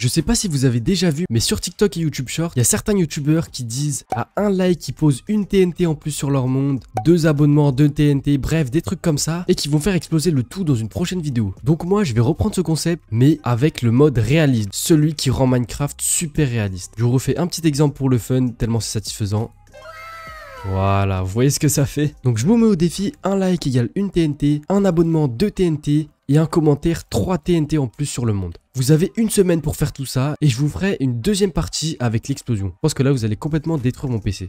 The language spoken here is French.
Je sais pas si vous avez déjà vu, mais sur TikTok et YouTube Short, il y a certains YouTubeurs qui disent à un like ils posent une TNT en plus sur leur monde, deux abonnements, deux TNT, bref, des trucs comme ça, et qui vont faire exploser le tout dans une prochaine vidéo. Donc moi, je vais reprendre ce concept, mais avec le mode réaliste, celui qui rend Minecraft super réaliste. Je vous refais un petit exemple pour le fun, tellement c'est satisfaisant. Voilà, vous voyez ce que ça fait Donc je vous mets au défi, un like égale une TNT, un abonnement, deux TNT, et un commentaire, trois TNT en plus sur le monde. Vous avez une semaine pour faire tout ça et je vous ferai une deuxième partie avec l'explosion. Parce que là, vous allez complètement détruire mon PC.